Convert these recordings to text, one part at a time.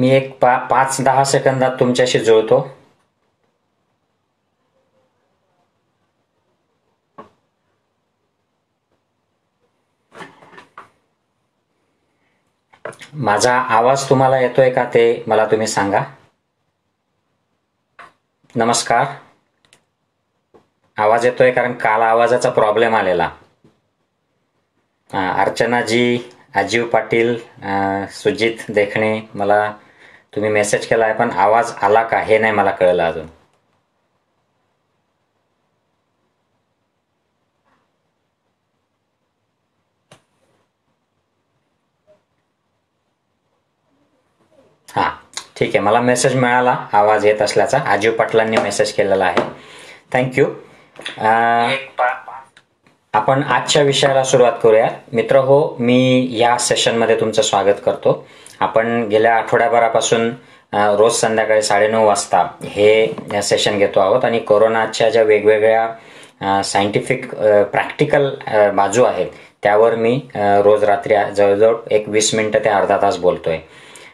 मी एक पा पाच दहा सेकंदात तुमच्याशी जुळतो माझा आवाज तुम्हाला येतोय का ते मला तुम्ही सांगा नमस्कार आवाज येतोय कारण काल आवाजाचा प्रॉब्लेम आलेला अर्चना जी अजीव पाटील सुजित देखणे मला तुम्ही मेसेज केला आहे पण आवाज आला का हे नाही मला कळलं अजून हा ठीक आहे मला मेसेज मिळाला आवाज येत असल्याचा आजीव पाटलांनी मेसेज केलेला आहे थँक्यू आपण आजच्या विषयाला सुरुवात करूया मित्र हो मी या सेशनमध्ये तुमचं स्वागत करतो आपण गेल्या आठवड्याभरापासून रोज संध्याकाळी साडेनऊ वाजता हे सेशन घेतो आहोत आणि कोरोनाच्या ज्या वेगवेगळ्या सायंटिफिक प्रॅक्टिकल बाजू आहेत त्यावर मी रोज रात्री जवळजवळ एक वीस मिनटं ते अर्धा तास बोलतो आहे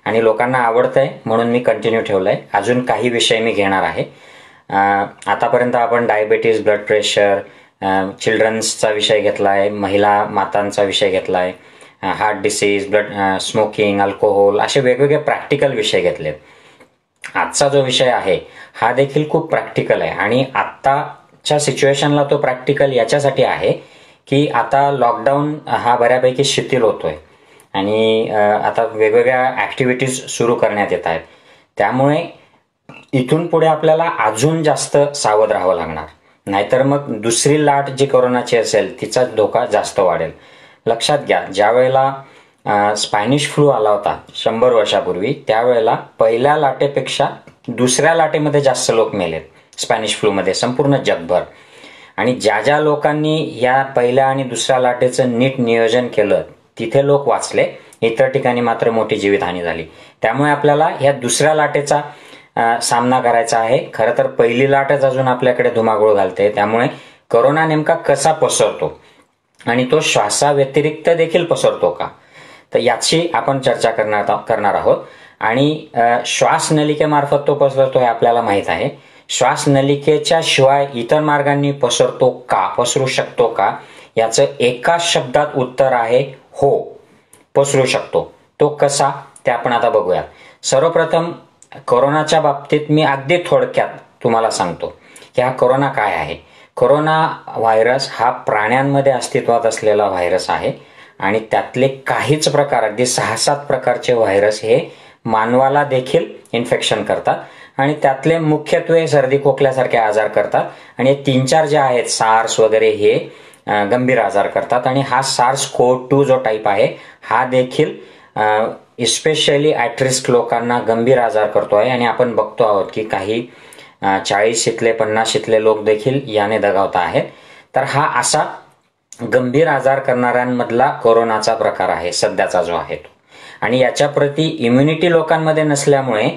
आणि लोकांना आवडतं आहे म्हणून मी कंटिन्यू ठेवलं आहे अजून काही विषय मी घेणार आहे आतापर्यंत आपण डायबेटीज ब्लड प्रेशर चिल्ड्रन्सचा विषय घेतला आहे महिला मातांचा विषय घेतला आहे heart disease blood smoking alcohol असे वेगवेगळे प्रॅक्टिकल विषय घेतलेत आजचा जो विषय आहे हा देखील खूप प्रॅक्टिकल आहे आणि आत्ताच्या सिच्युएशनला तो प्रॅक्टिकल याच्यासाठी आहे की आता लॉकडाऊन हा बऱ्यापैकी शिथिल होतोय आणि आता वेगवेगळ्या ऍक्टिव्हिटीज सुरू करण्यात येत आहेत त्यामुळे इथून पुढे आपल्याला अजून जास्त सावध राहावं लागणार नाहीतर मग दुसरी लाट जी कोरोनाची असेल तिचा धोका जास्त वाढेल लक्षात घ्या ज्या वेळेला स्पॅनिश फ्लू आला होता शंभर वर्षापूर्वी त्यावेळेला पहिल्या लाटेपेक्षा दुसऱ्या लाटेमध्ये जास्त लोक मेलेत स्पॅनिश फ्लूमध्ये संपूर्ण जगभर आणि ज्या ज्या लोकांनी या पहिल्या आणि दुसऱ्या लाटेचं नीट नियोजन केलं तिथे लोक वाचले इतर ठिकाणी मात्र मोठी जीवितहानी झाली त्यामुळे आपल्याला या दुसऱ्या लाटेचा सामना करायचा आहे खरं तर पहिली लाटच अजून आपल्याकडे धुमाकूळ घालते त्यामुळे करोना नेमका कसा पसरतो आणि तो श्वासाव्यतिरिक्त देखील पसरतो का तर याची आपण चर्चा करणार करणार आहोत आणि श्वास नलिकेमार्फत तो पसरतो हे आपल्याला माहीत आहे श्वास नलिकेच्या शिवाय इतर मार्गांनी पसरतो का पसरू शकतो का याचं एका शब्दात उत्तर आहे हो पसरू शकतो तो कसा ते आपण आता बघूया सर्वप्रथम कोरोनाच्या बाबतीत मी अगदी थोडक्यात तुम्हाला सांगतो की हा कोरोना काय आहे कोरोना व्हायरस हा प्राण्यांमध्ये अस्तित्वात असलेला व्हायरस आहे आणि त्यातले काहीच प्रकार अगदी सहा सात प्रकारचे व्हायरस हे मानवाला देखील इन्फेक्शन करतात आणि त्यातले मुख्यत्वे सर्दी खोकल्यासारखे आजार करतात आणि तीन चार जे आहेत सार्स वगैरे हे गंभीर आजार करतात आणि हा सार्स को टू जो टाईप आहे हा देखील इस्पेशली ॲट लोकांना गंभीर आजार करतो आहे आणि आपण बघतो आहोत की काही चाळीस शिथले पन्नास इथले लोक देखील याने दगावत आहेत तर हा असा गंभीर आजार करणाऱ्यांमधला कोरोनाचा प्रकार आहे सध्याचा जो आहे तो आणि याच्या इम्युनिटी लोकांमध्ये नसल्यामुळे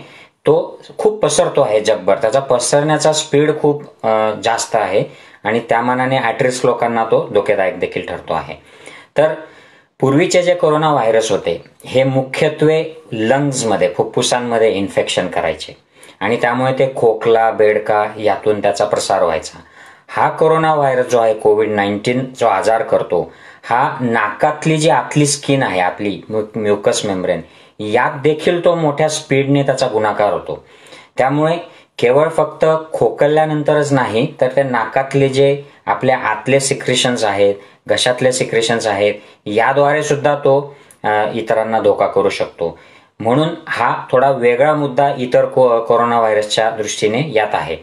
तो खूप पसरतो आहे जगभर त्याचा पसरण्याचा स्पीड खूप जास्त आहे आणि त्या मानाने ॲट्रिस लोकांना तो धोकेदायक देखील ठरतो आहे तर पूर्वीचे जे कोरोना व्हायरस होते हे मुख्यत्वे लंग्समध्ये फुफ्फुसांमध्ये इन्फेक्शन करायचे आणि त्यामुळे ते खोकला बेडका यातून त्याचा प्रसार व्हायचा हा कोरोना व्हायरस जो आहे कोविड नाईन्टीन जो आजार करतो हा नाकातली जी आपली स्किन आहे आपली म्युकस मेम्ब्रेन यात देखील तो मोठ्या स्पीडने त्याचा गुणाकार होतो त्यामुळे केवळ फक्त खोकल्यानंतरच नाही तर ते नाकातले जे आपल्या आतले सिक्रेशन्स आहेत घशातले सिक्रेशन्स आहेत याद्वारे सुद्धा तो इतरांना धोका करू शकतो म्हणून हा थोडा वेगळा मुद्दा इतर को कोरोना व्हायरसच्या दृष्टीने यात आहे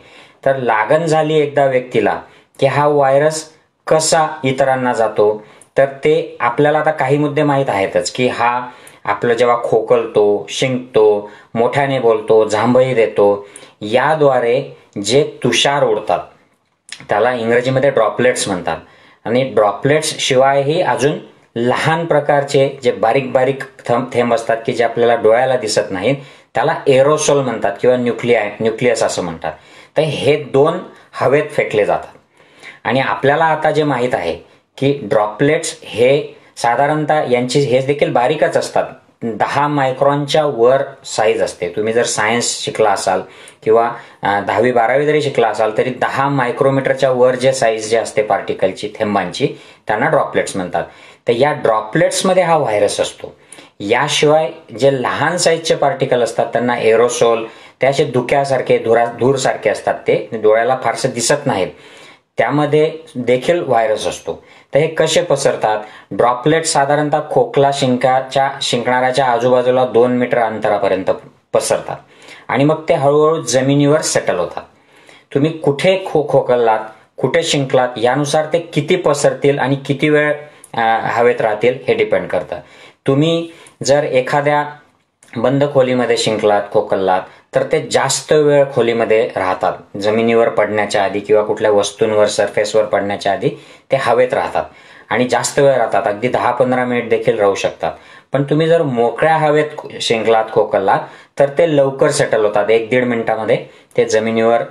तर लागण झाली एकदा व्यक्तीला की हा व्हायरस कसा इतरांना जातो तर ते आपल्याला आता काही मुद्दे माहीत आहेतच की हा आपलं जेव्हा खोकलतो शिंकतो मोठ्याने बोलतो झांभई देतो याद्वारे जे तुषार ओढतात त्याला इंग्रजीमध्ये ड्रॉपलेट्स म्हणतात आणि ड्रॉपलेट्स शिवायही अजून लहान प्रकारचे जे बारीक बारीक थंब थेंब असतात की जे आपल्याला डोळ्याला दिसत नाहीत त्याला एरोसोल म्हणतात किंवा न्यूक्लिया न्यूक्लियस असं म्हणतात तर हे दोन हवेत फेकले जातात आणि आपल्याला आता जे माहीत आहे की ड्रॉपलेट्स हे साधारणतः यांची हे देखील बारीकच असतात दहा मायक्रॉनच्या वर साईज असते तुम्ही जर सायन्स शिकला असाल किंवा दहावी बारावी जरी शिकला असाल तरी दहा मायक्रोमीटरच्या वर जे साईज जे असते पार्टिकलची थेंबांची त्यांना ड्रॉपलेट्स म्हणतात तर या ड्रॉपलेट्समध्ये हा व्हायरस असतो याशिवाय जे लहान साईजचे पार्टिकल असतात त्यांना एरोसोल असे धुक्यासारखे धुरा धूरसारखे असतात ते डोळ्याला फारसे दिसत नाहीत त्यामध्ये देखील व्हायरस असतो तर हे कसे पसरतात ड्रॉपलेट साधारणतः खोकला शिंकाच्या शिंकणाऱ्याच्या आजूबाजूला दोन मीटर अंतरापर्यंत पसरतात आणि मग ते हळूहळू जमिनीवर सेटल होतात तुम्ही कुठे खो खोकललात कुठे शिंकलात यानुसार ते किती पसरतील आणि किती वेळ हवेत राहतील हे डिपेंड करतं तुम्ही जर एखाद्या बंद खोलीमध्ये शिंकलात खोकललात तर ते जास्त वेळ खोलीमध्ये राहतात जमिनीवर पडण्याच्या आधी किंवा कुठल्या वस्तूंवर सरफेसवर पडण्याच्या आधी ते हवेत राहतात आणि जास्त वेळ राहतात अगदी दहा पंधरा मिनिट देखील राहू शकतात पण तुम्ही जर मोकळ्या हवेत शिंकलात खोकललात तर ते लवकर सेटल होतात एक दीड मिनिटामध्ये ते जमिनीवर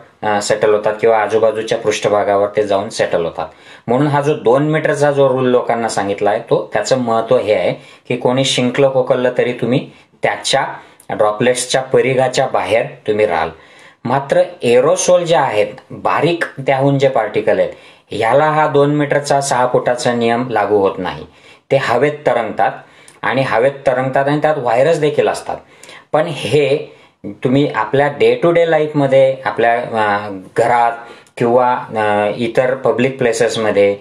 सेटल होतात किंवा आजूबाजूच्या पृष्ठभागावर ते जाऊन सेटल होतात म्हणून हा जो दोन मीटरचा जो रूल लोकांना सांगितला आहे तो त्याचं महत्व हे आहे की कोणी शिंकलं खोकललं तरी तुम्ही त्याच्या ड्रॉपलेट्सच्या परिघाच्या बाहेर तुम्ही राहाल मात्र एरोसोल जे आहेत बारीक त्याहून जे पार्टिकल आहेत ह्याला हा दोन मीटरचा सहा फुटाचा नियम लागू होत नाही ते हवेत तरंगतात आणि हवेत तरंगतात आणि त्यात व्हायरस देखील असतात पण हे तुम्ही आपल्या डे टू डे लाईफमध्ये आपल्या घरात किंवा इतर पब्लिक प्लेसेसमध्ये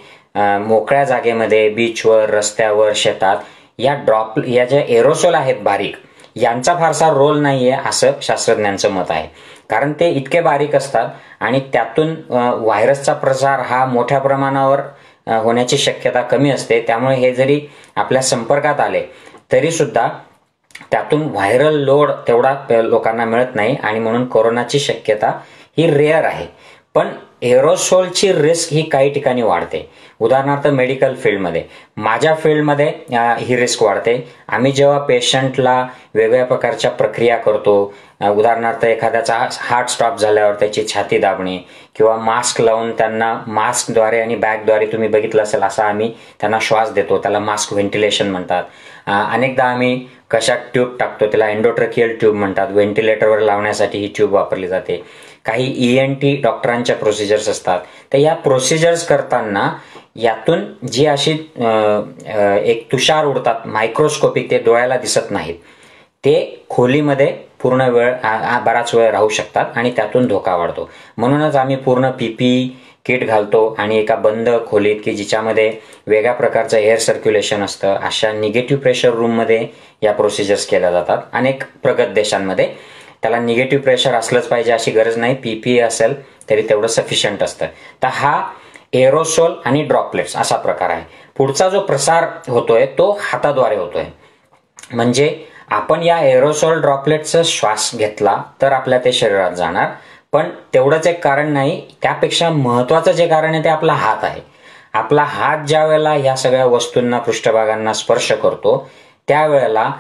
मोकळ्या जागेमध्ये बीचवर रस्त्यावर शेतात या ड्रॉप या ज्या एरोसोल आहेत बारीक यांचा फारसा रोल नाही आहे असं शास्त्रज्ञांचं मत आहे कारण ते इतके बारीक असतात आणि त्यातून व्हायरसचा प्रसार हा मोठ्या प्रमाणावर होण्याची शक्यता कमी असते त्यामुळे हे जरी आपल्या संपर्कात आले तरीसुद्धा त्यातून व्हायरल लोड तेवढा लोकांना मिळत नाही आणि म्हणून कोरोनाची शक्यता ही रेअर आहे पण एरोसोलची रिस्क ही काही ठिकाणी वाढते उदाहरणार्थ मेडिकल फील्डमध्ये माझ्या फील्डमध्ये ही रिस्क वाढते आम्ही जेव्हा पेशंटला वेगवेगळ्या प्रकारच्या प्रक्रिया करतो उदाहरणार्थ एखाद्याचा हार्ट स्टॉप झाल्यावर त्याची छाती दाबणे किंवा मास्क लावून त्यांना मास्कद्वारे आणि बॅगद्वारे तुम्ही बघितलं असेल असा आम्ही त्यांना श्वास देतो त्याला मास्क व्हेंटिलेशन म्हणतात अनेकदा आम्ही कशा ट्यूब टाकतो त्याला एन्डोट्रकियल ट्यूब म्हणतात व्हेंटिलेटरवर लावण्यासाठी ही ट्यूब वापरली जाते काही ई एन टी डॉक्टरांच्या प्रोसिजर्स असतात तर या प्रोसिजर्स करताना यातून जी अशी एक तुषार उडतात मायक्रोस्कोपिक ते डोळ्याला दिसत नाहीत ते खोलीमध्ये पूर्ण वेळ बराच वेळ राहू शकतात आणि त्यातून धोका वाढतो म्हणूनच आम्ही पूर्ण पीपी किट घालतो आणि एका बंद खोलीत की जिच्यामध्ये वेगळ्या प्रकारचं एअर सर्क्युलेशन असतं अशा निगेटिव्ह प्रेशर रूममध्ये या प्रोसिजर्स केल्या जातात अनेक प्रगत देशांमध्ये त्याला निगेटिव्ह प्रेशर असलंच पाहिजे अशी गरज नाही पीपीए e असेल तरी तेवढं सफिशियंट असतं तर हा एरोसोल आणि ड्रॉपलेट्स असा प्रकार आहे पुढचा जो प्रसार होतोय तो हाताद्वारे होतोय म्हणजे आपण या एरोसोल ड्रॉपलेटचा श्वास घेतला तर आपल्या ते शरीरात जाणार पण तेवढंच एक कारण नाही त्यापेक्षा महत्त्वाचं जे कारण आहे ते आपला हात आहे आपला हात ज्या वेळेला या सगळ्या वस्तूंना पृष्ठभागांना स्पर्श करतो त्यावेळेला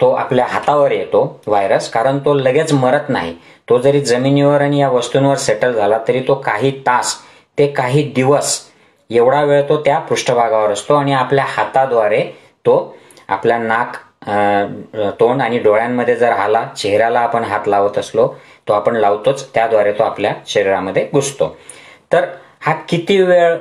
तो आपल्या हातावर येतो व्हायरस कारण तो लगेच मरत नाही तो जरी जमिनीवर आणि या वस्तूंवर सेटल झाला तरी तो काही तास ते काही दिवस एवढा वेळ तो त्या पृष्ठभागावर असतो आणि आपल्या हाताद्वारे तो आपल्या नाक तोंड आणि डोळ्यांमध्ये जर आला चेहऱ्याला आपण हात लावत असलो तो आपण लावतोच त्याद्वारे तो आपल्या शरीरामध्ये घुसतो तर हा किती वेळ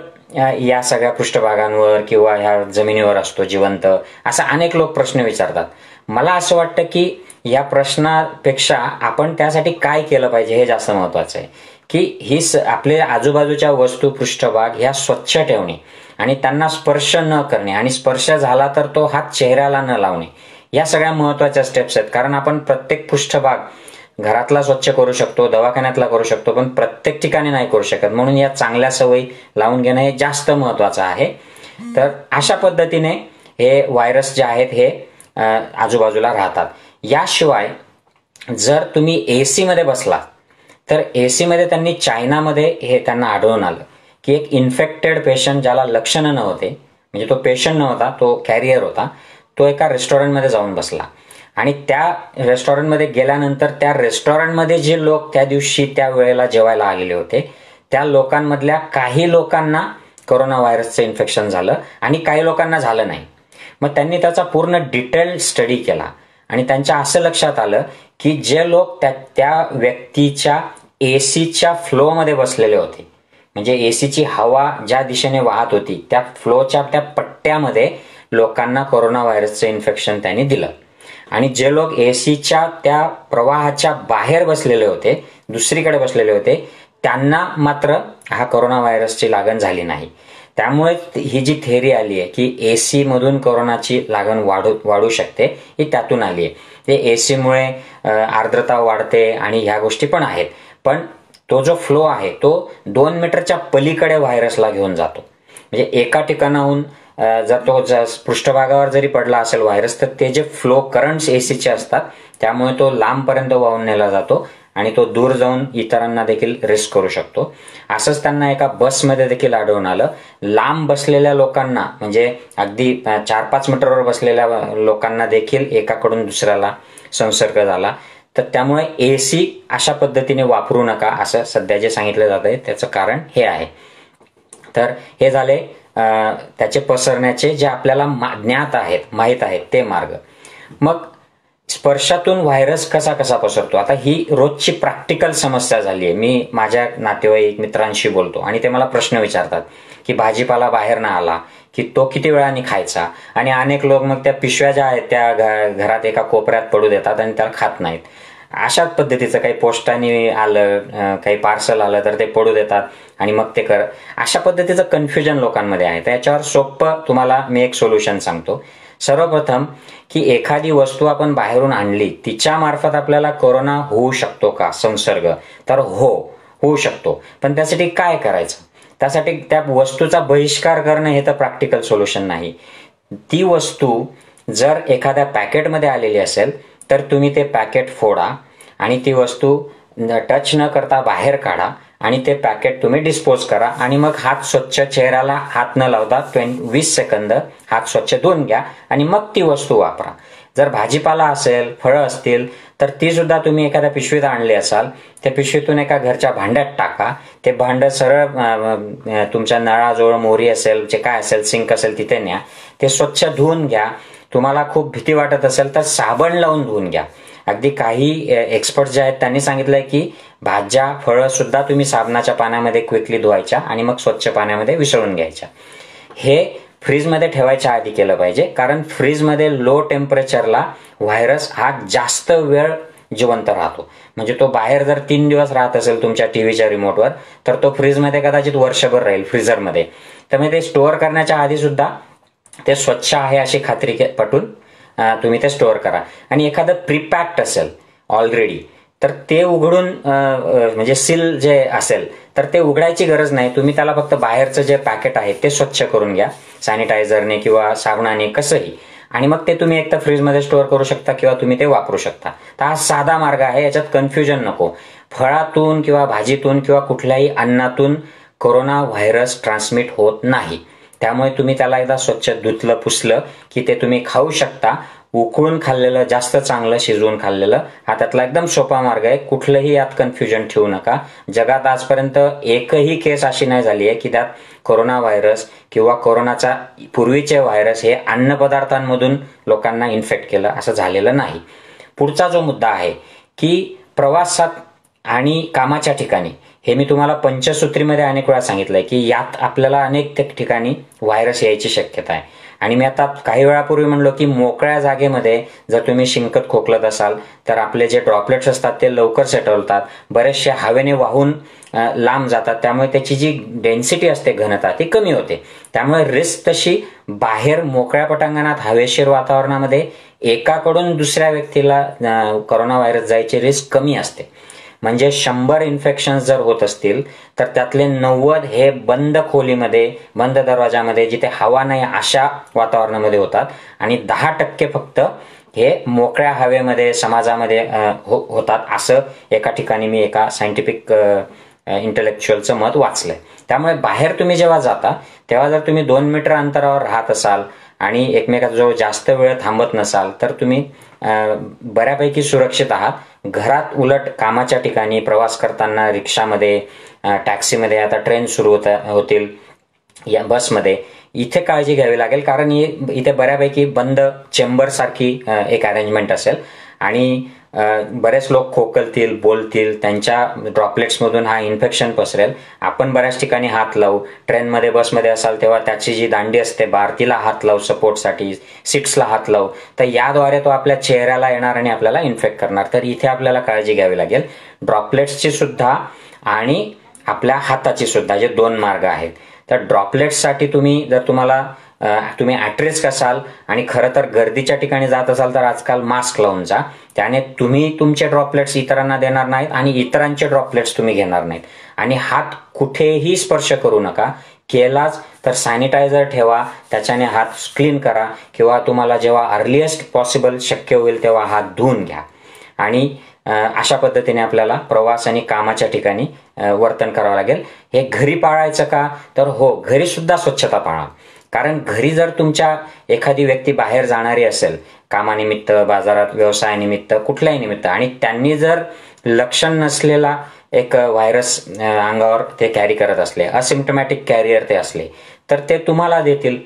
या सगळ्या पृष्ठभागांवर किंवा ह्या जमिनीवर असतो जिवंत असा अनेक लोक प्रश्न विचारतात मला असं वाटतं की या प्रश्नापेक्षा आपण त्यासाठी काय केलं पाहिजे हे जास्त महत्वाचं आहे की ही आपले आजूबाजूच्या वस्तू पृष्ठभाग ह्या स्वच्छ ठेवणे आणि त्यांना स्पर्श न करणे आणि स्पर्श झाला तर तो हात चेहऱ्याला न लावणे या सगळ्या महत्वाच्या स्टेप्स आहेत कारण आपण प्रत्येक पृष्ठभाग घरातला स्वच्छ करू शकतो दवाखान्यातला करू शकतो पण प्रत्येक ठिकाणी नाही करू शकत म्हणून या चांगल्या सवयी लावून घेणं हे जास्त महत्वाचं आहे तर अशा पद्धतीने हे व्हायरस जे आहेत हे आजूबाजूला राहतात याशिवाय जर तुम्ही ए मध्ये बसला तर ए मध्ये त्यांनी चायनामध्ये हे त्यांना आढळून आलं की एक इन्फेक्टेड पेशंट ज्याला लक्षणं नव्हते म्हणजे तो पेशंट नव्हता तो कॅरियर होता तो एका रेस्टॉरंटमध्ये जाऊन बसला आणि त्या रेस्टॉरंटमध्ये गेल्यानंतर त्या रेस्टॉरंटमध्ये जे लोक त्या दिवशी त्या वेळेला जेवायला आलेले होते त्या लोकांमधल्या काही लोकांना कोरोना व्हायरसचं इन्फेक्शन झालं आणि काही लोकांना झालं नाही मग त्यांनी त्याचा पूर्ण डिटेल स्टडी केला आणि त्यांच्या असं लक्षात आलं की जे लोक त्या त्या व्यक्तीच्या ए सीच्या फ्लोमध्ये बसलेले होते म्हणजे ए सीची हवा ज्या दिशेने वाहत होती त्या फ्लोच्या त्या पट्ट्यामध्ये लोकांना कोरोना व्हायरसचं इन्फेक्शन त्यांनी दिलं आणि जे लोक एसीच्या त्या प्रवाहाच्या बाहेर बसलेले होते दुसरीकडे बसलेले होते त्यांना मात्र हा कोरोना व्हायरसची लागण झाली नाही त्यामुळे ही जी थेरी आली आहे की ए मधून कोरोनाची लागण वाढू वाढू शकते ही त्यातून आली आहे ते ए सीमुळे आर्द्रता वाढते आणि ह्या गोष्टी पण आहेत पण तो जो फ्लो आहे तो दोन मीटरच्या पलीकडे व्हायरसला घेऊन जातो म्हणजे एका ठिकाणाहून जर तो पृष्ठभागावर जरी पडला असेल व्हायरस तर ते जे फ्लो करंट्स एसीचे असतात त्यामुळे तो लांबपर्यंत वाहून नेला जातो आणि तो दूर जाऊन इतरांना देखील रिस्क करू शकतो असंच त्यांना एका बसमध्ये देखील आढळून आलं लांब बसलेल्या लोकांना म्हणजे अगदी चार पाच मीटरवर बसलेल्या लोकांना देखील एकाकडून दुसऱ्याला संसर्ग झाला तर त्यामुळे ए सी अशा पद्धतीने वापरू नका असं सध्या जे सांगितलं जात आहे त्याचं कारण हे आहे तर हे झाले त्याचे पसरण्याचे जे आपल्याला ज्ञात आहेत माहीत आहेत ते मार्ग मग स्पर्शातून व्हायरस कसा कसा पसरतो आता ही रोजची प्रॅक्टिकल समस्या झाली आहे मी माझ्या नातेवाईक मित्रांशी बोलतो आणि ते मला प्रश्न विचारतात की भाजीपाला बाहेर ना आला की तो किती वेळाने खायचा आणि अनेक लोक मग त्या पिशव्या ज्या आहेत त्या घरात एका कोपऱ्यात पडू देतात आणि त्याला खात नाहीत अशाच पद्धतीचं काही पोस्टाने आलं काही पार्सल आलं तर ते पडू देतात आणि मग ते कर अशा पद्धतीचं कन्फ्युजन लोकांमध्ये आहे त्याच्यावर सोपं तुम्हाला मी एक सोल्युशन सांगतो सर्वप्रथम की एखादी वस्तू आपण बाहेरून आणली तिच्या मार्फत आपल्याला कोरोना होऊ शकतो का संसर्ग तर हो होऊ शकतो पण त्यासाठी काय करायचं त्यासाठी त्या वस्तूचा बहिष्कार करणं हे तर प्रॅक्टिकल सोल्युशन नाही ती वस्तू जर एखाद्या पॅकेटमध्ये आलेली असेल तर तुम्ही ते पॅकेट फोडा आणि ती वस्तू टच न करता बाहेर काढा आणि ते पॅकेट तुम्ही डिस्पोज करा आणि मग हात स्वच्छ चेहऱ्याला हात न लावता वीस सेकंद हात स्वच्छ धुवून घ्या आणि मग ती वस्तू वापरा जर भाजीपाला असेल फळं असतील तर ती सुद्धा तुम्ही एखाद्या पिशवीत आणली असाल त्या पिशवीतून एका घरच्या भांड्यात टाका ते भांडं सरळ तुमच्या नळाजवळ मोरी असेल जे काय असेल सिंक असेल तिथे न्या ते स्वच्छ धुवून घ्या तुम्हाला खूप भीती वाटत असेल तर साबण लावून धुवून घ्या अगदी काही एक्सपर्ट जे आहेत त्यांनी सांगितलंय की भाज्या फळं सुद्धा तुम्ही साबणाच्या पाण्यामध्ये क्विकली धुवायच्या आणि मग स्वच्छ पाण्यामध्ये विसळून घ्यायच्या हे फ्रीजमध्ये ठेवायच्या आधी केलं पाहिजे कारण फ्रीजमध्ये लो टेम्परेचरला व्हायरस हा जास्त वेळ जिवंत राहतो म्हणजे तो बाहेर जर तीन दिवस राहत असेल तुमच्या टीव्हीच्या रिमोटवर तर तो फ्रीजमध्ये कदाचित वर्षभर राहील फ्रीजरमध्ये मग ते स्टोअर करण्याच्या आधी सुद्धा ते स्वच्छ आहे अशी खात्री पटून तुम्ही ते स्टोअर करा आणि एखादं प्रिपॅक्ट असेल ऑलरेडी तर ते उघडून म्हणजे सील जे असेल तर ते उघडायची गरज नाही तुम्ही त्याला फक्त बाहेरचं जे पॅकेट आहे ते स्वच्छ करून घ्या सॅनिटायझरने किंवा साबणाने कसंही आणि मग ते तुम्ही तर फ्रीजमध्ये स्टोअर करू शकता किंवा तुम्ही ते वापरू शकता तर हा साधा मार्ग आहे याच्यात कन्फ्युजन नको फळातून किंवा भाजीतून किंवा कुठल्याही अन्नातून कोरोना व्हायरस ट्रान्समिट होत नाही त्यामुळे तुम्ही त्याला एकदा स्वच्छ धुतलं पुसलं की ते तुम्ही खाऊ शकता उकळून खाल्लेलं जास्त चांगलं शिजवून खाल्लेलं हा त्यातला एकदम सोपा मार्ग आहे कुठलंही यात कन्फ्युजन ठेवू नका जगात आजपर्यंत एकही केस अशी नाही झाली आहे की त्यात कोरोना व्हायरस किंवा कोरोनाचा पूर्वीचे व्हायरस हे अन्न पदार्थांमधून लोकांना इन्फेक्ट केलं असं झालेलं नाही पुढचा जो मुद्दा आहे की प्रवासात आणि कामाच्या ठिकाणी हे मी तुम्हाला पंचसूत्रीमध्ये अनेक वेळा सांगितलंय की यात आपल्याला अनेक ठिकाणी व्हायरस यायची शक्यता आहे आणि मी आता काही वेळापूर्वी म्हणलो की मोकळ्या जागेमध्ये जर तुम्ही शिंकत खोकलत असाल तर आपले जे ड्रॉपलेट्स असतात ते लवकर सेटवतात बरेचशे बरेचसे हवेने वाहून लांब जातात त्यामुळे त्याची जी डेन्सिटी असते घनता ती कमी होते त्यामुळे रिस्क तशी बाहेर मोकळ्या पटांगणात हवेशीर वातावरणामध्ये एकाकडून दुसऱ्या व्यक्तीला कोरोना व्हायरस जायची रिस्क कमी असते म्हणजे शंभर इन्फेक्शन जर होत असतील तर त्यातले नव्वद हे बंद खोलीमध्ये बंद दरवाजामध्ये जिथे हवा नाही अशा वातावरणामध्ये होतात आणि दहा टक्के फक्त हे मोकळ्या हवेमध्ये समाजामध्ये हो, होतात असं एका ठिकाणी मी एका सायंटिफिक इंटलेक्च्युअलचं मत वाचलंय त्यामुळे बाहेर तुम्ही जेव्हा जाता तेव्हा जर तुम्ही दोन मीटर अंतरावर राहत असाल आणि एकमेकाजवळ जास्त वेळ थांबत नसाल तर तुम्ही बऱ्यापैकी सुरक्षित आहात घरात उलट कामाच्या ठिकाणी प्रवास करताना रिक्षामध्ये टॅक्सीमध्ये आता ट्रेन सुरू होता होतील या बसमध्ये इथे काळजी घ्यावी लागेल कारण इथे बऱ्यापैकी बंद चेंबर चेंबरसारखी एक अरेंजमेंट असेल आणि बरेच लोक खोकलतील बोलतील त्यांच्या ड्रॉपलेट्समधून हा इन्फेक्शन पसरेल आपण बऱ्याच ठिकाणी हात लावू ट्रेनमध्ये बसमध्ये असाल तेव्हा त्याची जी दांडी असते बारतीला हात लावू सपोर्टसाठी सीट्सला हात लावू तर याद्वारे तो आपल्या चेहऱ्याला येणार आणि आपल्याला इन्फेक्ट करणार तर इथे आपल्याला काळजी घ्यावी लागेल ड्रॉपलेट्सची सुद्धा आणि आपल्या हाताची सुद्धा जे दोन मार्ग आहेत तर ड्रॉपलेट्ससाठी तुम्ही जर तुम्हाला तुम्ही ॲट्रेस असाल आणि खरं तर गर्दीच्या ठिकाणी जात असाल तर आजकाल मास्क लावून जा त्याने तुम्ही तुमचे ड्रॉपलेट्स इतरांना देणार नाहीत आणि इतरांचे ड्रॉपलेट्स तुम्ही घेणार नाहीत आणि हात कुठेही स्पर्श करू नका केलाच तर सॅनिटायझर ठेवा त्याच्याने हात क्लीन करा किंवा तुम्हाला जेव्हा अर्लिएस्ट पॉसिबल शक्य होईल तेव्हा हात धुवून घ्या आणि अशा पद्धतीने आपल्याला प्रवास आणि कामाच्या ठिकाणी वर्तन करावं लागेल हे घरी पाळायचं का तर हो घरीसुद्धा स्वच्छता पाळा कारण घरी जर तुमच्या एखादी व्यक्ती बाहेर जाणारी असेल कामानिमित्त बाजारात व्यवसायानिमित्त कुठल्याही निमित्त आणि त्यांनी जर लक्षण नसलेला एक व्हायरस अंगावर ते कॅरी करत असले असिमटोमॅटिक कॅरियर ते असले तर ते तुम्हाला देतील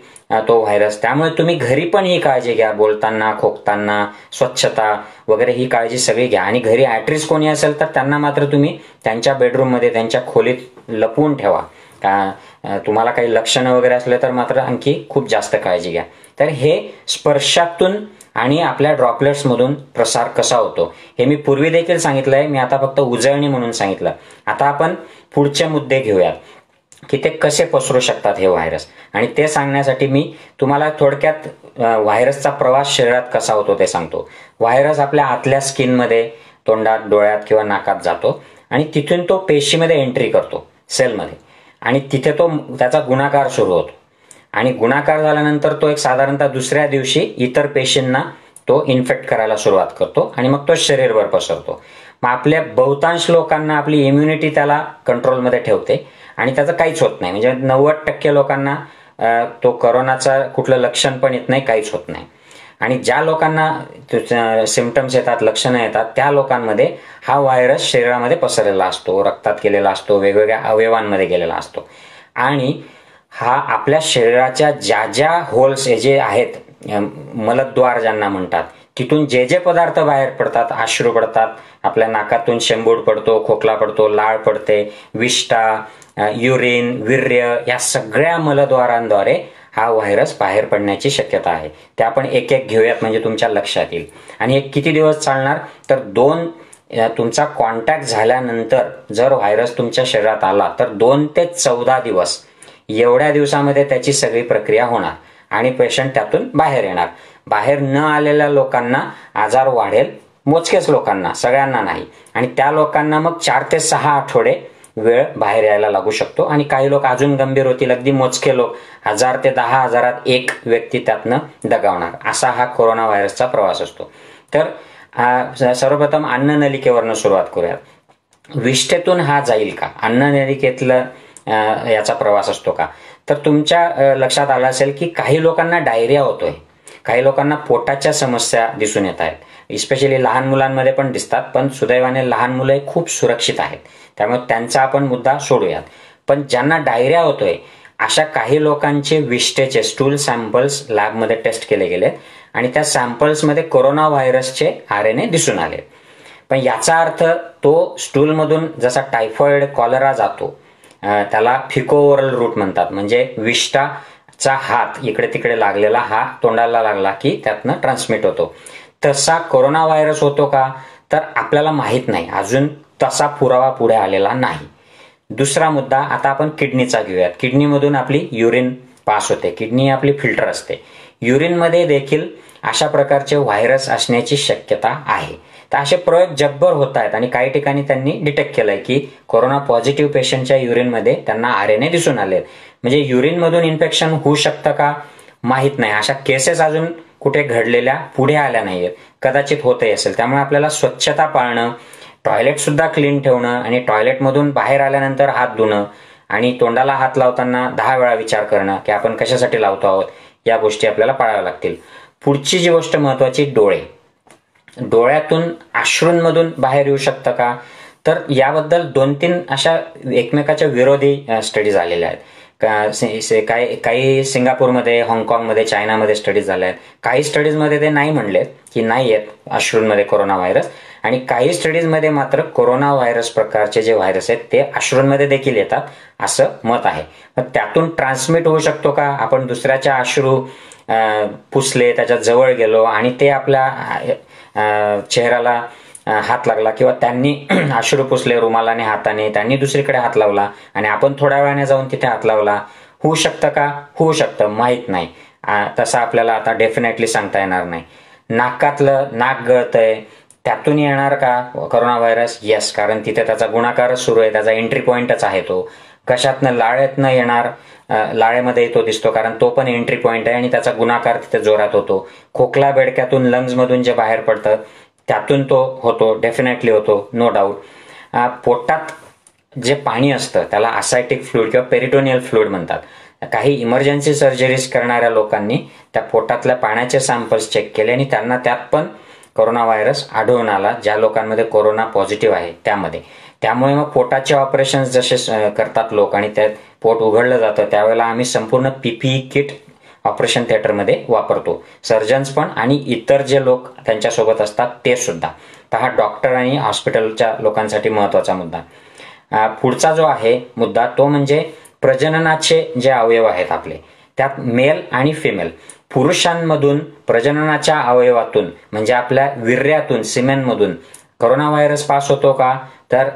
तो व्हायरस त्यामुळे तुम्ही घरी पण ही काळजी घ्या बोलताना खोकताना स्वच्छता वगैरे ही काळजी सगळी घ्या आणि घरी ॲट्रिस कोणी असेल तर त्यांना मात्र तुम्ही त्यांच्या बेडरूममध्ये त्यांच्या खोलीत लपवून ठेवा का तुम्हाला काही लक्षणं वगैरे असले तर मात्र आणखी खूप जास्त काळजी घ्या तर हे स्पर्शातून आणि आपल्या ड्रॉपलेट्समधून प्रसार कसा होतो हे मी पूर्वी देखील सांगितलं आहे मी आता फक्त उजळणी म्हणून सांगितलं आता आपण पुढचे मुद्दे घेऊयात की ते कसे पसरू शकतात हे व्हायरस आणि ते सांगण्यासाठी मी तुम्हाला थोडक्यात व्हायरसचा प्रवास शरीरात कसा होतो ते सांगतो व्हायरस आपल्या आतल्या स्किनमध्ये तोंडात डोळ्यात किंवा नाकात जातो आणि तिथून तो पेशीमध्ये एंट्री करतो सेलमध्ये आणि तिथे तो त्याचा गुणाकार सुरू होतो आणि गुणाकार झाल्यानंतर तो एक साधारणतः दुसऱ्या दिवशी इतर पेशींना तो इन्फेक्ट करायला सुरुवात करतो आणि मग तो शरीरभर पसरतो मग आपल्या बहुतांश लोकांना आपली इम्युनिटी त्याला कंट्रोलमध्ये ठेवते आणि त्याचं काहीच होत नाही म्हणजे नव्वद टक्के लोकांना तो करोनाचं कुठलं लक्षण पण येत नाही काहीच होत नाही आणि ज्या लोकांना सिमटम्स येतात लक्षणं येतात त्या लोकांमध्ये हा व्हायरस शरीरामध्ये पसरलेला असतो रक्तात केलेला असतो वेगवेगळ्या अवयवांमध्ये गेलेला असतो आणि हा आपल्या शरीराच्या ज्या ज्या होल्स जे आहेत मलद्वार ज्यांना म्हणतात तिथून जे जे पदार्थ बाहेर पडतात आश्रू पडतात आपल्या नाकातून शेंबूड पडतो खोकला पडतो लाळ पडते विष्टा युरिन वीर्य या सगळ्या मलद्वारांद्वारे हा व्हायरस बाहेर पडण्याची शक्यता आहे त्या आपण एक एक घेऊयात म्हणजे तुमच्या लक्षात येईल आणि हे किती दिवस चालणार तर दोन तुमचा कॉन्टॅक्ट झाल्यानंतर जर व्हायरस तुमच्या शरीरात आला तर दोन ते चौदा दिवस एवढ्या दिवसामध्ये त्याची सगळी प्रक्रिया होणार आणि पेशंट त्यातून बाहेर येणार बाहेर न आलेल्या लोकांना आजार वाढेल मोजकेच लोकांना सगळ्यांना नाही आणि त्या लोकांना मग चार ते सहा आठवडे वेळ बाहेर यायला लागू शकतो आणि काही लोक अजून गंभीर होतील अगदी मोजके लोक हजार ते दहा हजारात एक व्यक्ती त्यातनं दगावणार असा हा कोरोना व्हायरसचा प्रवास असतो तर सर्वप्रथम नलिकेवरनं सुरुवात करूयात विष्ठेतून हा जाईल का नलिकेतलं याचा प्रवास असतो का तर तुमच्या लक्षात आलं असेल की काही लोकांना डायरिया होतोय काही लोकांना पोटाच्या समस्या दिसून येत आहेत इस्पेशली लहान मुलांमध्ये पण दिसतात पण सुदैवाने लहान मुलं खूप सुरक्षित आहेत त्यामुळे त्यांचा आपण मुद्दा सोडूयात पण ज्यांना डायरिया होतोय अशा काही लोकांचे विष्टेचे स्टूल सॅम्पल्स लॅबमध्ये टेस्ट केले गेले आणि त्या सॅम्पल्समध्ये कोरोना व्हायरसचे आर एन ए दिसून आले पण याचा अर्थ तो स्टूलमधून जसा टायफॉइड कॉलरा जातो त्याला फिकोवरल रूट म्हणतात म्हणजे विष्टा चा हात इकडे तिकडे लागलेला हा तोंडाला लागला की त्यातनं ट्रान्समिट होतो तसा कोरोना व्हायरस होतो का तर आपल्याला माहीत नाही अजून तसा पुरावा पुढे आलेला नाही दुसरा मुद्दा आता आपण किडनीचा घेऊयात किडनीमधून आपली युरिन पास होते किडनी आपली फिल्टर असते युरिनमध्ये देखील अशा प्रकारचे व्हायरस असण्याची शक्यता आहे तर असे प्रयोग जगभर होत आहेत आणि काही ठिकाणी त्यांनी डिटेक्ट केलंय की कोरोना पॉझिटिव्ह पेशंटच्या युरिनमध्ये त्यांना आरएनए दिसून आले म्हणजे युरिन मधून इन्फेक्शन होऊ शकतं का माहीत नाही अशा केसेस अजून कुठे घडलेल्या पुढे आल्या नाहीयेत कदाचित होतही असेल त्यामुळे आपल्याला स्वच्छता पाळणं टॉयलेट सुद्धा क्लीन ठेवणं आणि टॉयलेटमधून बाहेर आल्यानंतर हात धुणं आणि तोंडाला हात लावताना दहा वेळा विचार करणं की आपण कशासाठी लावतो आहोत या गोष्टी आपल्याला पाळाव्या लागतील पुढची जी गोष्ट महत्वाची डोळे डोळ्यातून अश्रूंमधून बाहेर येऊ शकतं का तर याबद्दल दोन तीन अशा एकमेकाच्या विरोधी स्टडीज आलेल्या आहेत काही काही सिंगापूरमध्ये हाँगकाँगमध्ये चायनामध्ये स्टडीज झाल्या आहेत काही स्टडीजमध्ये ते नाही म्हणलेत की नाही आहेत अश्रूंमध्ये कोरोना व्हायरस आणि काही स्टडीजमध्ये मात्र कोरोना व्हायरस प्रकारचे जे व्हायरस आहेत ते अश्रूंमध्ये देखील येतात असं मत आहे मग त्यातून ट्रान्समिट होऊ शकतो का आपण दुसऱ्याच्या अश्रू पुसले त्याच्या जवळ गेलो आणि ते आपल्या चेहऱ्याला हात लागला किंवा त्यांनी अश्रू पुसले रुमालाने हाताने त्यांनी दुसरीकडे हात लावला आणि आपण थोड्या वेळाने जाऊन तिथे हात लावला होऊ शकतं का होऊ शकतं माहीत नाही तसं आपल्याला आता डेफिनेटली सांगता येणार नाही नाकातलं नाक गळतंय त्यातून येणार का करोना व्हायरस येस कारण तिथे त्याचा गुणाकारच सुरू आहे त्याचा एंट्री पॉईंटच आहे तो कशातनं लाळ्यातनं येणार लाळेमध्ये तो दिसतो कारण तो पण एंट्री पॉईंट आहे आणि त्याचा गुणाकार तिथे जोरात होतो खोकला बेडक्यातून मधून जे बाहेर पडतं त्यातून तो होतो डेफिनेटली होतो नो डाऊट पोटात जे पाणी असतं त्याला असायटिक फ्लूड किंवा पेरिटोनियल फ्लुईड म्हणतात काही इमर्जन्सी सर्जरीज करणाऱ्या लोकांनी त्या पोटातल्या पाण्याचे सॅम्पल्स चेक केले आणि त्यांना त्यात पण कोरोना व्हायरस आढळून आला ज्या लोकांमध्ये कोरोना पॉझिटिव्ह आहे त्यामध्ये त्यामुळे मग पोटाचे ऑपरेशन जसे करतात लोक आणि त्यात पोट उघडलं जातं त्यावेळेला आम्ही संपूर्ण पीपीई किट ऑपरेशन थिएटरमध्ये वापरतो सर्जन्स पण आणि इतर जे लोक त्यांच्यासोबत असतात ते सुद्धा तर हा डॉक्टर आणि हॉस्पिटलच्या लोकांसाठी महत्वाचा मुद्दा पुढचा जो आहे मुद्दा तो म्हणजे प्रजननाचे जे अवयव आहेत आपले त्यात मेल आणि फिमेल पुरुषांमधून प्रजननाच्या अवयवातून म्हणजे आपल्या विर्यातून सिमेनमधून करोना व्हायरस पास होतो का तर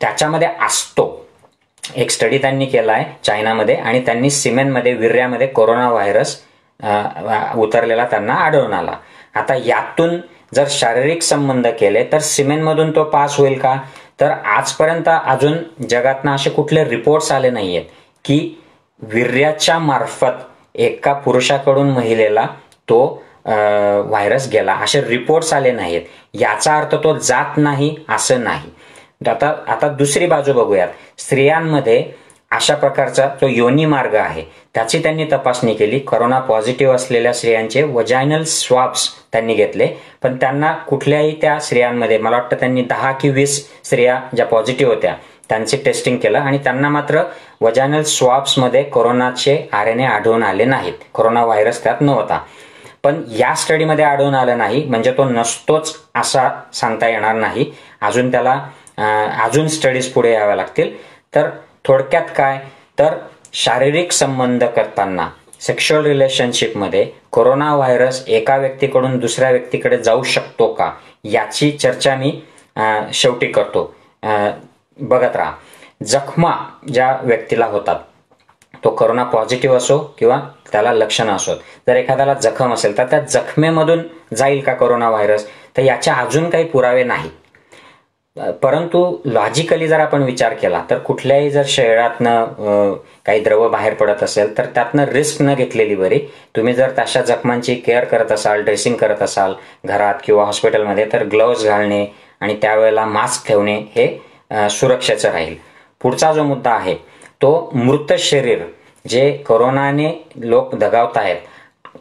त्याच्यामध्ये असतो एक स्टडी त्यांनी केला आहे चायनामध्ये आणि त्यांनी सिमेंटमध्ये विर्यामध्ये कोरोना व्हायरस उतरलेला त्यांना आढळून आला आता यातून जर शारीरिक संबंध केले तर सिमेंटमधून तो पास होईल का तर आजपर्यंत अजून जगातनं असे कुठले रिपोर्ट्स आले नाही आहेत की विर्याच्या मार्फत एका पुरुषाकडून महिलेला तो व्हायरस गेला असे रिपोर्ट्स आले नाहीत याचा अर्थ तो जात नाही असं नाही म्हणजे आता आता दुसरी बाजू बघूयात स्त्रियांमध्ये अशा प्रकारचा जो योनी मार्ग आहे त्याची त्यांनी तपासणी केली करोना पॉझिटिव्ह असलेल्या स्त्रियांचे वजायनल स्वाप्स त्यांनी घेतले पण त्यांना कुठल्याही त्या स्त्रियांमध्ये मला वाटतं त्यांनी दहा कि वीस स्त्रिया ज्या पॉझिटिव्ह होत्या त्यांचे टेस्टिंग केलं आणि त्यांना मात्र वजायनल स्वाप्समध्ये कोरोनाचे आर एन ए आढळून आले नाहीत कोरोना व्हायरस त्यात नव्हता पण या स्टडीमध्ये आढळून आलं नाही म्हणजे तो नसतोच असा सांगता येणार नाही अजून त्याला अजून स्टडीज पुढे याव्या लागतील तर थोडक्यात काय तर शारीरिक संबंध करताना सेक्शुअल रिलेशनशिपमध्ये कोरोना व्हायरस एका व्यक्तीकडून दुसऱ्या व्यक्तीकडे जाऊ शकतो का याची चर्चा मी शेवटी करतो बघत राहा जखमा ज्या व्यक्तीला होतात तो करोना पॉझिटिव्ह असो किंवा त्याला लक्षणं असोत जर एखाद्याला जखम असेल तर त्या जखमेमधून जाईल का करोना व्हायरस तर याचे अजून काही पुरावे नाहीत परंतु लॉजिकली जर आपण विचार केला तर कुठल्याही जर शरीरातनं काही द्रव बाहेर पडत असेल तर त्यातनं रिस्क न घेतलेली बरी तुम्ही जर तशा जखमांची केअर करत असाल ड्रेसिंग करत असाल घरात किंवा हॉस्पिटलमध्ये तर ग्लव्ज घालणे आणि त्यावेळेला मास्क ठेवणे हे सुरक्षेचं राहील पुढचा जो मुद्दा आहे तो मृत शरीर जे करोनाने लोक दगावत आहेत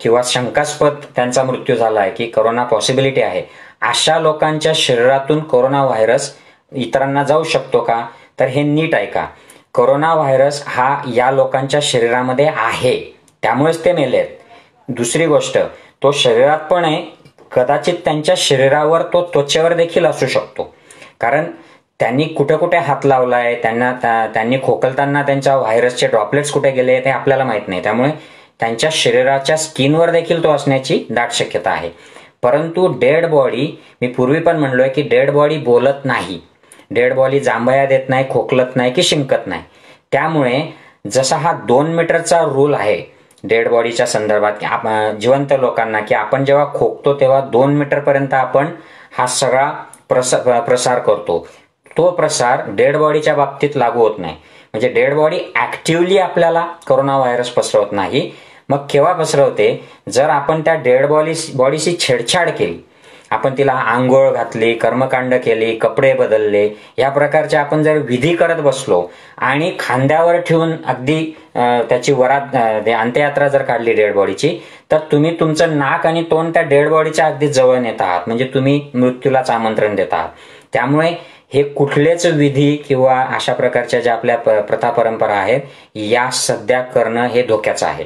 किंवा शंकास्पद त्यांचा मृत्यू झाला आहे की करोना पॉसिबिलिटी आहे अशा लोकांच्या शरीरातून कोरोना व्हायरस इतरांना जाऊ शकतो का तर हे नीट ऐका कोरोना व्हायरस हा या लोकांच्या शरीरामध्ये आहे त्यामुळेच ते मेलेत दुसरी गोष्ट तो शरीरात पण आहे कदाचित त्यांच्या शरीरावर तो त्वचेवर देखील असू शकतो कारण त्यांनी कुठे कुठे हात लावला आहे त्यांना त्यांनी खोकलताना त्यांच्या व्हायरसचे ड्रॉपलेट्स कुठे गेले ते आपल्याला माहीत नाही त्यामुळे त्यांच्या शरीराच्या स्किनवर देखील तो असण्याची दाट शक्यता आहे परंतु डेड बॉडी मी पूर्वी पण म्हणलोय की डेड बॉडी बोलत नाही डेड बॉडी जांभया देत नाही खोकलत नाही की शिंकत नाही त्यामुळे जसा हा दोन मीटरचा रूल आहे डेड बॉडीच्या संदर्भात जिवंत लोकांना की आपण जेव्हा खोकतो तेव्हा दोन मीटरपर्यंत आपण हा सगळा प्रसार करतो तो प्रसार डेड बॉडीच्या बाबतीत लागू होत नाही म्हणजे डेड बॉडी ऍक्टिव्हली आपल्याला कोरोना व्हायरस पसरवत नाही मग केव्हा पसरवते जर आपण त्या डेड बॉडी बॉडीशी छेडछाड केली आपण तिला आंघोळ घातली कर्मकांड केले कपडे बदलले या प्रकारचे आपण जर विधी करत बसलो आणि खांद्यावर ठेवून अगदी त्याची वरात अंत्ययात्रा जर काढली डेड बॉडीची तर तुम्ही तुमचं नाक आणि तोंड त्या डेड बॉडीच्या अगदी जवळ नेत आहात म्हणजे तुम्ही मृत्यूलाच आमंत्रण देत आहात त्यामुळे हे कुठलेच विधी किंवा अशा प्रकारच्या ज्या आपल्या प्रथा परंपरा आहेत या सध्या करणं हे धोक्याचं आहे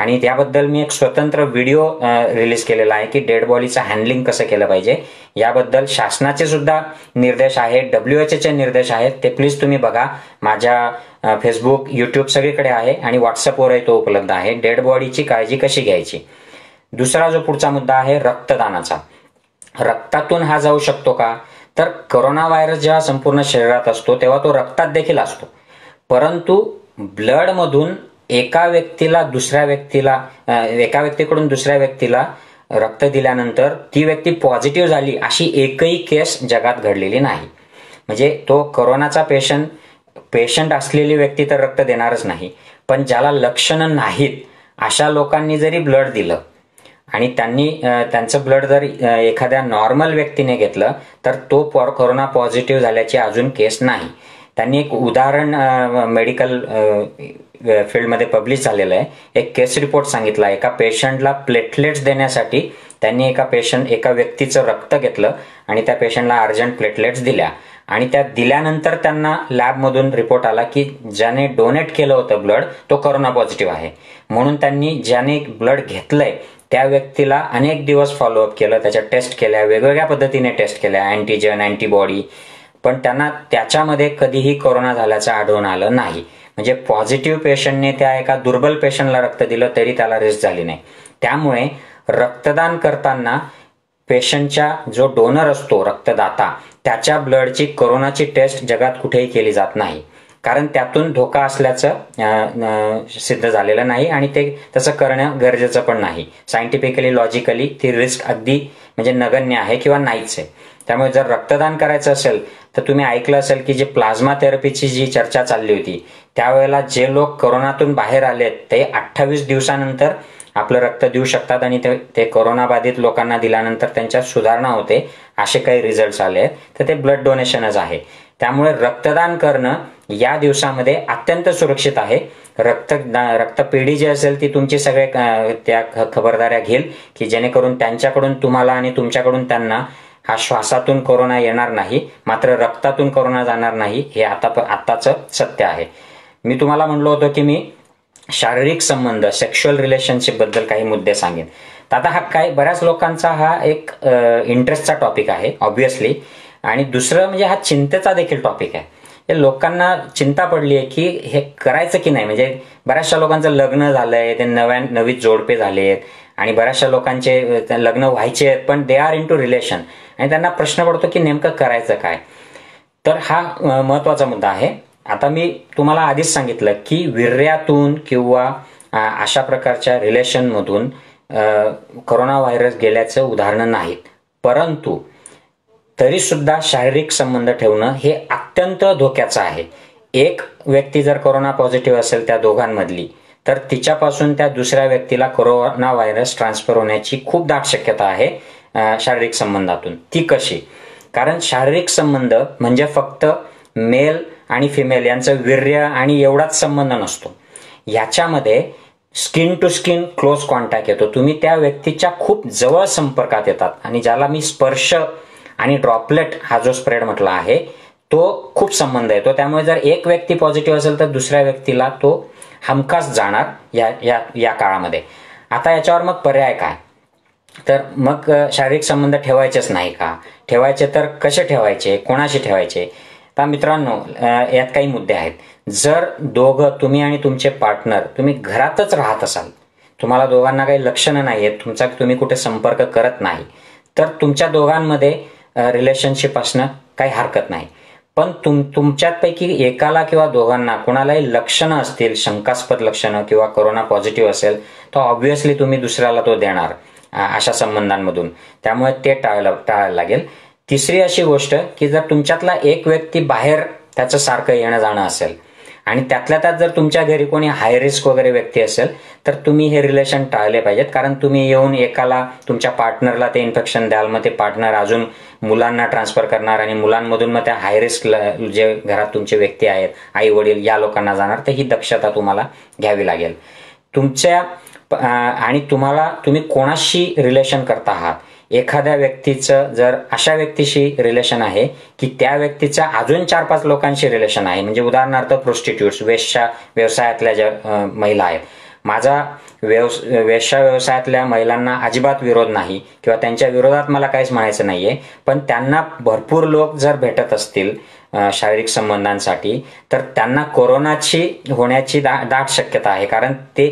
आणि त्याबद्दल मी एक स्वतंत्र व्हिडिओ रिलीज केलेला आहे की डेड बॉडीचं हँडलिंग कसं केलं पाहिजे याबद्दल शासनाचे सुद्धा निर्देश आहेत डब्ल्यू एच एचे निर्देश आहेत ते प्लीज तुम्ही बघा माझ्या फेसबुक यूट्यूब सगळीकडे आहे आणि व्हॉट्सअपवरही तो उपलब्ध आहे डेड बॉडीची काळजी कशी घ्यायची दुसरा जो पुढचा मुद्दा आहे रक्तदानाचा रक्तातून हा जाऊ शकतो का तर करोना व्हायरस जेव्हा संपूर्ण शरीरात असतो तेव्हा तो रक्तात देखील असतो परंतु ब्लडमधून एका व्यक्तीला दुसऱ्या व्यक्तीला एका व्यक्तीकडून दुसऱ्या व्यक्तीला रक्त दिल्यानंतर ती व्यक्ती पॉझिटिव्ह झाली अशी एकही केस जगात घडलेली नाही म्हणजे तो करोनाचा पेशंट पेशंट असलेली व्यक्ती तर रक्त देणारच नाही पण ज्याला लक्षणं नाहीत अशा लोकांनी जरी ब्लड दिलं आणि त्यांनी त्यांचं ब्लड जर एखाद्या नॉर्मल व्यक्तीने घेतलं तर तो पॉ कोरोना पॉझिटिव्ह झाल्याची अजून केस नाही त्यांनी एक उदाहरण मेडिकल फील्डमध्ये पब्लिश झालेलं आहे एक केस रिपोर्ट सांगितला एका पेशंटला प्लेटलेट्स देण्यासाठी त्यांनी एका पेशंट एका व्यक्तीचं रक्त घेतलं आणि त्या पेशंटला अर्जंट प्लेटलेट्स दिल्या आणि त्या दिल्यानंतर त्यांना लॅबमधून रिपोर्ट आला की ज्याने डोनेट केलं होतं ब्लड तो करोना पॉझिटिव्ह आहे म्हणून त्यांनी ज्याने ब्लड घेतलंय त्या व्यक्तीला अनेक दिवस फॉलोअप केलं त्याच्या टेस्ट केल्या वेगवेगळ्या पद्धतीने टेस्ट केल्या अँटीजन अँटीबॉडी पण त्यांना त्याच्यामध्ये कधीही कोरोना झाल्याचं आढळून आलं नाही म्हणजे पॉझिटिव्ह पेशंटने त्या एका दुर्बल पेशंटला रक्त दिलं तरी त्याला रिस्क झाली नाही त्यामुळे रक्तदान करताना पेशंटच्या जो डोनर असतो रक्तदाता त्याच्या ब्लडची करोनाची टेस्ट जगात कुठेही केली जात नाही कारण त्यातून धोका असल्याचं सिद्ध झालेलं नाही आणि ते तसं करणं गरजेचं पण नाही सायंटिफिकली लॉजिकली ती रिस्क अगदी म्हणजे नगण्य आहे किंवा नाहीच आहे त्यामुळे जर रक्तदान करायचं असेल तर तुम्ही ऐकलं असेल की जी प्लाझ्मा थेरपीची जी चर्चा चालली होती त्यावेळेला जे लोक करोनातून बाहेर आलेत ते अठ्ठावीस दिवसानंतर आपलं रक्त देऊ शकतात आणि ते ते बाधित लोकांना दिल्यानंतर त्यांच्यात सुधारणा होते असे काही रिझल्ट आले आहेत तर ते ब्लड डोनेशनच आहे त्यामुळे रक्तदान करणं या दिवसामध्ये अत्यंत सुरक्षित आहे रक्त रक्तपेढी जी असेल ती तुमची सगळे त्या खबरदाऱ्या घेईल की जेणेकरून त्यांच्याकडून तुम्हाला आणि तुमच्याकडून त्यांना हा श्वासातून कोरोना येणार नाही मात्र रक्तातून कोरोना जाणार नाही हे आता आत्ताचं सत्य आहे मी तुम्हाला म्हणलो होतो की मी शारीरिक संबंध सेक्शुअल रिलेशनशिप बद्दल काही मुद्दे सांगेन तर आता हा काय बऱ्याच लोकांचा हा एक इंटरेस्टचा टॉपिक आहे ऑब्व्हियसली आणि दुसरं म्हणजे हा चिंतेचा देखील टॉपिक आहे लोकांना चिंता पडली आहे की हे करायचं की नाही म्हणजे बऱ्याचशा लोकांचं लग्न झालंय ते नव्या नवीन जोडपे झाले आहेत आणि बऱ्याचशा लोकांचे लग्न व्हायचे आहेत पण they are into relation आणि त्यांना प्रश्न पडतो की नेमकं करायचं काय तर हा महत्वाचा मुद्दा आहे आता मी तुम्हाला आधीच सांगितलं की वीर्यातून किंवा अशा प्रकारच्या रिलेशनमधून करोना व्हायरस गेल्याचं उदाहरणं नाहीत परंतु तरीसुद्धा शारीरिक संबंध ठेवणं हे अत्यंत धोक्याचं आहे एक व्यक्ती जर करोना पॉझिटिव्ह असेल त्या दोघांमधली तर तिच्यापासून त्या दुसऱ्या व्यक्तीला कोरोना व्हायरस ट्रान्सफर होण्याची खूप दाट शक्यता आहे शारीरिक संबंधातून ती कशी कारण शारीरिक संबंध म्हणजे फक्त मेल आणि फिमेल यांचं वीर्य आणि एवढाच संबंध नसतो याच्यामध्ये skin to skin close contact येतो तुम्ही त्या व्यक्तीच्या खूप जवळ संपर्कात येतात आणि ज्याला मी स्पर्श आणि ड्रॉपलेट हा जो स्प्रेड म्हटला आहे तो खूप संबंध येतो त्यामुळे जर एक व्यक्ती पॉझिटिव्ह असेल तर दुसऱ्या व्यक्तीला तो हमखास जाणार या या या काळामध्ये आता याच्यावर मग पर्याय काय तर मग शारीरिक संबंध ठेवायचेच नाही का ठेवायचे तर कसे ठेवायचे कोणाशी ठेवायचे तर मित्रांनो यात काही मुद्दे आहेत जर दोघं तुम्ही आणि तुमचे पार्टनर तुम्ही घरातच राहत असाल तुम्हाला दोघांना काही लक्षणं नाही आहेत तुमचा तुम्ही कुठे संपर्क करत नाही तर तुमच्या दोघांमध्ये रिलेशनशिप असणं काही हरकत नाही पण तुम तुमच्यापैकी एकाला किंवा दोघांना कोणालाही लक्षणं असतील शंकास्पद लक्षणं किंवा कोरोना पॉझिटिव्ह असेल तर ऑब्व्हियसली तुम्ही दुसऱ्याला तो देणार अशा संबंधांमधून त्यामुळे ते टाळलं टाळायला लागेल तिसरी अशी गोष्ट की जर तुमच्यातला एक व्यक्ती बाहेर त्याचं सारखं येणं जाणं असेल आणि त्यातल्या त्यात जर तुमच्या घरी कोणी हाय रिस्क वगैरे व्यक्ती असेल तर तुम्ही हे रिलेशन टाळले पाहिजेत कारण तुम्ही येऊन एकाला तुमच्या पार्टनरला ते इन्फेक्शन द्याल मग ते पार्टनर अजून मुलांना ट्रान्सफर करणार आणि मुलांमधून मग त्या हाय रिस्क जे घरात तुमचे व्यक्ती आहेत आई वडील या लोकांना जाणार तर ही दक्षता तुम्हाला घ्यावी लागेल तुमच्या आणि तुम्हाला तुम्ही कोणाशी रिलेशन करता आहात एखाद्या व्यक्तीचं जर अशा व्यक्तीशी रिलेशन आहे की त्या व्यक्तीचा अजून चार पाच लोकांशी रिलेशन आहे म्हणजे उदाहरणार्थ प्रोस्टिट्यूट वेश्या व्यवसायातल्या ज्या महिला आहेत माझा व्यव वेश्या व्यवसायातल्या महिलांना अजिबात विरोध नाही किंवा त्यांच्या विरोधात मला काहीच म्हणायचं नाहीये पण त्यांना भरपूर लोक जर भेटत असतील शारीरिक संबंधांसाठी तर त्यांना कोरोनाची होण्याची दा दाट शक्यता आहे कारण ते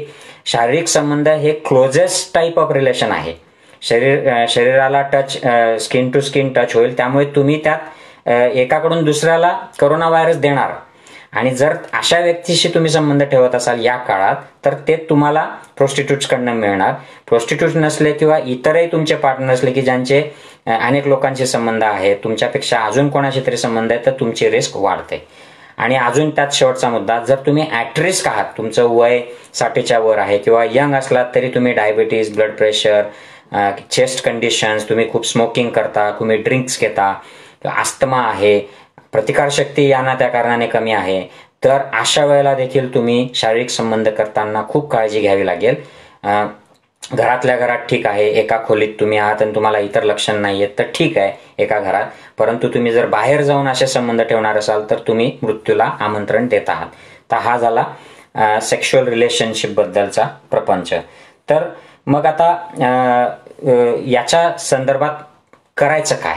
शारीरिक संबंध हे क्लोजेस्ट टाईप ऑफ रिलेशन आहे शरीर शरीराला touch skin to skin touch होईल त्यामुळे तुम्ही त्यात एकाकडून दुसऱ्याला करोना व्हायरस देणार आणि जर अशा व्यक्तीशी तुम्ही संबंध ठेवत असाल या काळात तर ते तुम्हाला प्रोस्टिट्यूटकडनं मिळणार प्रोस्टिट्यूट नसले किंवा इतरही तुमचे पार्टनर असले की ज्यांचे अनेक लोकांशी संबंध आहे तुमच्यापेक्षा अजून कोणाशी तरी संबंध आहे तर तुमची रिस्क वाढते आणि अजून त्यात शेवटचा मुद्दा जर तुम्ही ॲट रिस्क आहात तुमचं वय साठीच्या वर आहे किंवा यंग असलात तरी तुम्ही diabetes blood pressure chest conditions तुम्ही खूप स्मोकिंग करता तुम्ही ड्रिंक्स घेता आस्तमा आहे प्रतिकारशक्ती यांना त्या कारणाने कमी आहे तर अशा वेळेला देखील तुम्ही शारीरिक संबंध करताना खूप काळजी घ्यावी लागेल घरातल्या घरात ठीक आहे एका खोलीत तुम्ही आहात आणि तुम्हाला इतर लक्षण नाही आहेत तर ठीक आहे एका घरात परंतु तुम्ही जर बाहेर जाऊन असे संबंध ठेवणार असाल तर तुम्ही मृत्यूला आमंत्रण देत आहात तर हा झाला सेक्शुअल बद्दलचा प्रपंच तर मग आता याच्या संदर्भात करायचं काय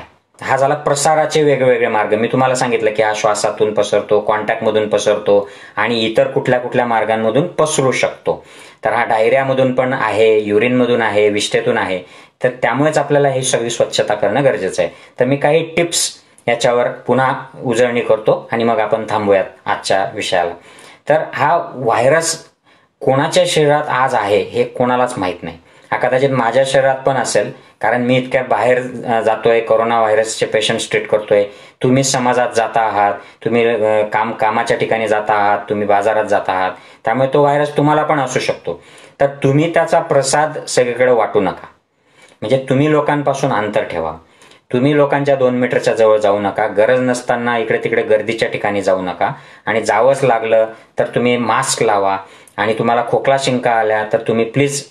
हा झाला प्रसाराचे वेगवेगळे मार्ग मी तुम्हाला सांगितलं की हा श्वासातून पसरतो कॉन्टॅक्टमधून पसरतो आणि इतर कुठल्या कुठल्या मार्गांमधून पसरू शकतो तर हा डायरियामधून पण आहे युरिनमधून आहे विष्ठेतून आहे तर त्यामुळेच आपल्याला हे सगळी स्वच्छता करणं गरजेचं आहे तर मी काही टिप्स याच्यावर पुन्हा उजळणी करतो आणि मग आपण थांबूयात आजच्या विषयाला तर हा व्हायरस कोणाच्या शरीरात आज आहे हे कोणालाच माहीत नाही हा कदाचित माझ्या शहरात पण असेल कारण मी इतक्या बाहेर जातोय कोरोना व्हायरसचे पेशंट ट्रीट करतोय तुम्ही समाजात जाता आहात तुम्ही काम कामाच्या ठिकाणी जाता आहात तुम्ही बाजारात जात आहात त्यामुळे तो व्हायरस तुम्हाला पण असू शकतो तर तुम्ही त्याचा प्रसाद सगळीकडे वाटू नका म्हणजे तुम्ही लोकांपासून अंतर ठेवा तुम्ही लोकांच्या दोन मीटरच्या जवळ जाऊ नका गरज नसताना इकडे तिकडे गर्दीच्या ठिकाणी जाऊ नका आणि जावंच लागलं तर तुम्ही मास्क लावा आणि तुम्हाला खोकला शिंका आल्या तर तुम्ही प्लीज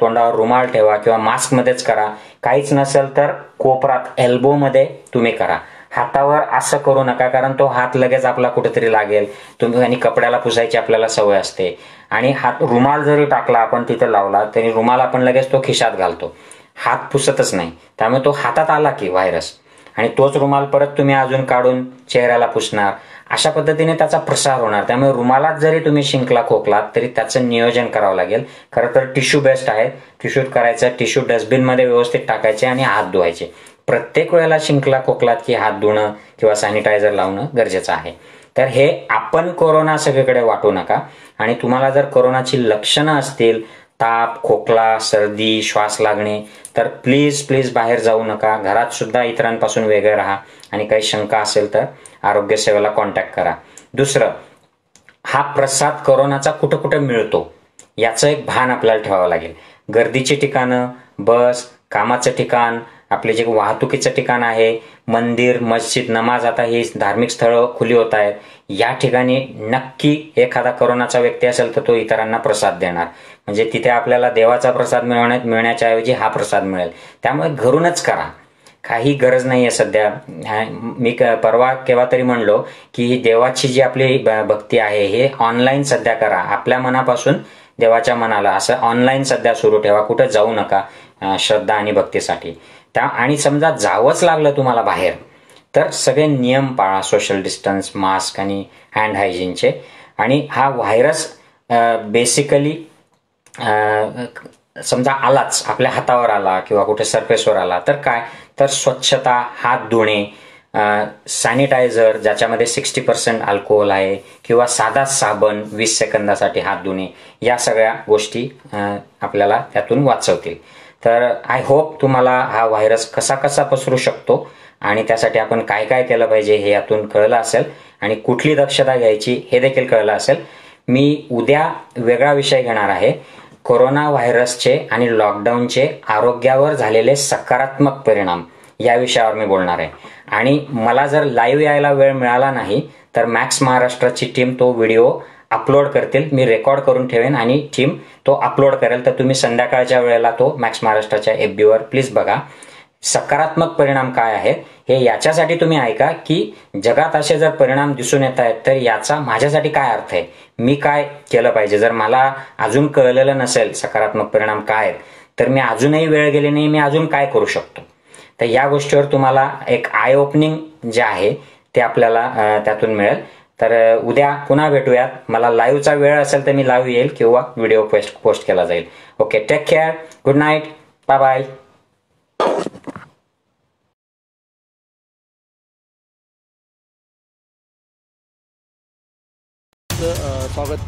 तोंडावर रुमाल ठेवा किंवा मास्कमध्येच करा काहीच नसेल तर कोपरात एल्बोमध्ये तुम्ही करा हातावर असं करू नका कारण तो हात लगेच आपला कुठेतरी लागेल तुम्ही आणि कपड्याला पुसायची आपल्याला सवय असते आणि हात रुमाल जरी टाकला आपण तिथे लावला तरी रुमाल आपण लगेच तो खिशात घालतो हात पुसतच नाही त्यामुळे तो हातात आला की व्हायरस आणि तोच रुमाल परत तुम्ही अजून काढून चेहऱ्याला पुसणार अशा पद्धतीने त्याचा प्रसार होणार त्यामुळे रुमालात जरी तुम्ही शिंकला खोकलात तरी त्याचं नियोजन करावं लागेल खरं तर टिश्यू बेस्ट आहे टिश्यूत करायचं टिश्यू डस्टबिनमध्ये व्यवस्थित टाकायचे आणि हात धुवायचे प्रत्येक वेळेला शिंकला खोकलात की हात धुणं किंवा सॅनिटायझर लावणं गरजेचं आहे तर हे आपण कोरोना सगळीकडे वाटू नका आणि तुम्हाला जर कोरोनाची लक्षणं असतील ताप खोकला सर्दी श्वास लागणे तर प्लीज प्लीज बाहेर जाऊ नका घरात सुद्धा इतरांपासून वेगळे राहा आणि काही शंका असेल तर आरोग्य सेवेला कॉन्टॅक्ट करा दुसरं हा प्रसाद करोनाचा कुठं कुठं मिळतो याचं एक भान आपल्याला ठेवावं लागेल गर्दीची ठिकाणं बस कामाचं ठिकाण आपले जे वाहतुकीचं ठिकाण आहे मंदिर मस्जिद नमाज आता ही धार्मिक स्थळं खुली होत आहेत या ठिकाणी नक्की एखादा करोनाचा व्यक्ती असेल तर तो इतरांना प्रसाद देणार म्हणजे तिथे आपल्याला देवाचा प्रसाद मिळवण्यात मिळण्याच्याऐवजी हा प्रसाद मिळेल त्यामुळे घरूनच करा काही गरज नाही आहे सध्या मी परवा केव्हा तरी म्हणलो की देवाची जी आपली भक्ती आहे हे ऑनलाईन सध्या करा आपल्या मनापासून देवाच्या मनाला असं ऑनलाईन सध्या सुरू ठेवा कुठं जाऊ नका श्रद्धा आणि भक्तीसाठी त्या आणि समजा जावंच लागलं तुम्हाला बाहेर तर सगळे नियम पाळा सोशल डिस्टन्स मास्क आणि हँड हायजीनचे आणि हा व्हायरस बेसिकली समजा आलाच आपल्या हातावर आला किंवा कुठे सरफेसवर आला तर काय तर स्वच्छता हात धुणे सॅनिटायझर ज्याच्यामध्ये सिक्स्टी पर्सेंट अल्कोहोल आहे किंवा साधा साबण वीस सेकंदासाठी हात धुणे या सगळ्या गोष्टी आपल्याला त्यातून वाचवतील तर आय होप तुम्हाला हा व्हायरस कसा कसा पसरू शकतो आणि त्यासाठी आपण काय काय केलं पाहिजे हे यातून कळलं असेल आणि कुठली दक्षता घ्यायची हे देखील कळलं असेल मी उद्या वेगळा विषय घेणार आहे कोरोना व्हायरसचे आणि लॉकडाऊनचे आरोग्यावर झालेले सकारात्मक परिणाम या विषयावर मी बोलणार आहे आणि मला जर लाईव्ह यायला वेळ मिळाला नाही तर मॅक्स महाराष्ट्राची टीम तो व्हिडिओ अपलोड करतील मी रेकॉर्ड करून ठेवेन आणि टीम तो अपलोड करेल तर तुम्ही संध्याकाळच्या वेळेला तो मॅक्स महाराष्ट्राच्या एफ बीवर प्लीज बघा सकारात्मक परिणाम काय आहेत हे याच्यासाठी तुम्ही ऐका की जगात असे जर परिणाम दिसून येत आहेत तर याचा माझ्यासाठी काय अर्थ आहे मी काय केलं पाहिजे जर मला अजून कळलेलं नसेल सकारात्मक परिणाम काय आहेत तर मी अजूनही वेळ गेली नाही मी अजून काय करू शकतो तर या गोष्टीवर तुम्हाला एक आय ओपनिंग जे आहे ते आपल्याला त्यातून मिळेल तर उद्या पुन्हा भेटूयात मला लाईव्हचा वेळ असेल तर मी लाईव्ह येईल किंवा व्हिडिओ पोस्ट पोस्ट केला जाईल okay take care good night bye bye 找个。